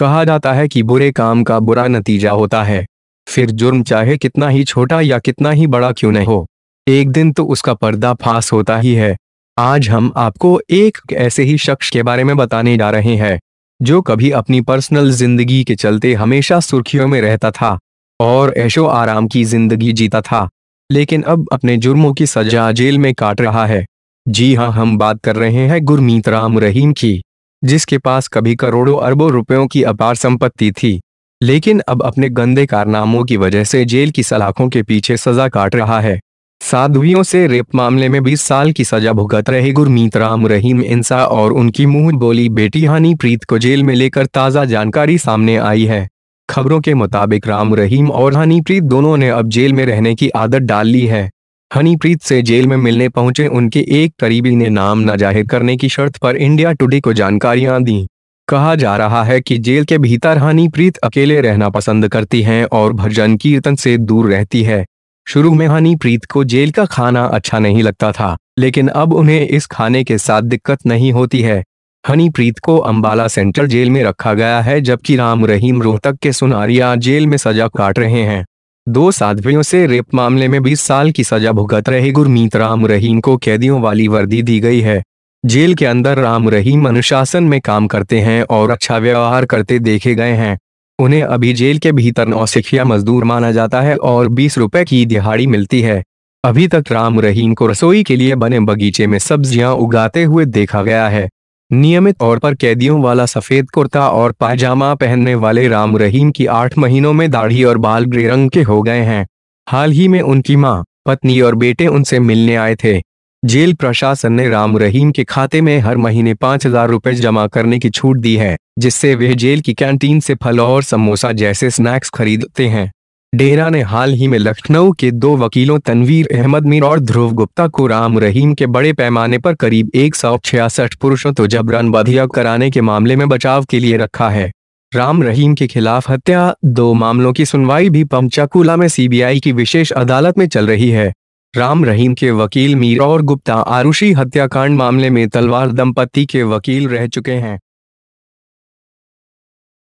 कहा जाता है कि बुरे काम का बुरा नतीजा होता है फिर जुर्म चाहे कितना ही छोटा या कितना ही बड़ा क्यों नहीं हो एक दिन तो उसका पर्दा फास होता ही है आज हम आपको एक ऐसे ही शख्स के बारे में बताने जा रहे हैं जो कभी अपनी पर्सनल जिंदगी के चलते हमेशा सुर्खियों में रहता था और ऐशो आराम की जिंदगी जीता था लेकिन अब अपने जुर्मों की सजा जेल में काट रहा है जी हाँ हम बात कर रहे हैं गुरमीत राम रहीम की जिसके पास कभी करोड़ों अरबों रुपयों की अपार संपत्ति थी लेकिन अब अपने गंदे कारनामों की वजह से जेल की सलाखों के पीछे सजा काट रहा है साधुओं से रेप मामले में 20 साल की सजा भुगत रहे गुरमीत राम रहीम इंसा और उनकी मुंह बोली बेटी हानी प्रीत को जेल में लेकर ताज़ा जानकारी सामने आई है खबरों के मुताबिक राम रहीम और हनीप्रीत दोनों ने अब जेल में रहने की आदत डाल ली है हनीप्रीत से जेल में मिलने पहुंचे उनके एक करीबी ने नाम न जाहिर करने की शर्त पर इंडिया टुडे को जानकारियां दी कहा जा रहा है कि जेल के भीतर हनीप्रीत अकेले रहना पसंद करती हैं और भजन कीर्तन से दूर रहती है शुरू में हनीप्रीत को जेल का खाना अच्छा नहीं लगता था लेकिन अब उन्हें इस खाने के साथ दिक्कत नहीं होती है हनीप्रीत को अंबाला सेंट्रल जेल में रखा गया है जबकि राम रहीम रोहतक के सुनारिया जेल में सजा काट रहे हैं दो साध्वियों से रेप मामले में 20 साल की सजा भुगत रहे गुरमीत राम रहीम को कैदियों वाली वर्दी दी गई है जेल के अंदर राम रहीम अनुशासन में काम करते हैं और अच्छा व्यवहार करते देखे गए हैं उन्हें अभी जेल के भीतर नौसिखिया मजदूर माना जाता है और बीस रुपए की दिहाड़ी मिलती है अभी तक राम रहीम को रसोई के लिए बने बगीचे में सब्जियां उगाते हुए देखा गया है नियमित तौर पर कैदियों वाला सफेद कुर्ता और पायजामा पहनने वाले राम रहीम की आठ महीनों में दाढ़ी और बाल ग्रे रंग के हो गए हैं हाल ही में उनकी मां पत्नी और बेटे उनसे मिलने आए थे जेल प्रशासन ने राम रहीम के खाते में हर महीने पांच हजार रुपये जमा करने की छूट दी है जिससे वे जेल की कैंटीन से फल और समोसा जैसे स्नैक्स खरीदते हैं डेरा ने हाल ही में लखनऊ के दो वकीलों तनवीर अहमद मीर और ध्रुव गुप्ता को राम रहीम के बड़े पैमाने पर करीब एक पुरुषों तो जबरन बधिया कराने के मामले में बचाव के लिए रखा है राम रहीम के खिलाफ हत्या दो मामलों की सुनवाई भी पंचाकूला में सीबीआई की विशेष अदालत में चल रही है राम रहीम के वकील मीर और गुप्ता आरुषि हत्याकांड मामले में तलवार दंपत्ति के वकील रह चुके हैं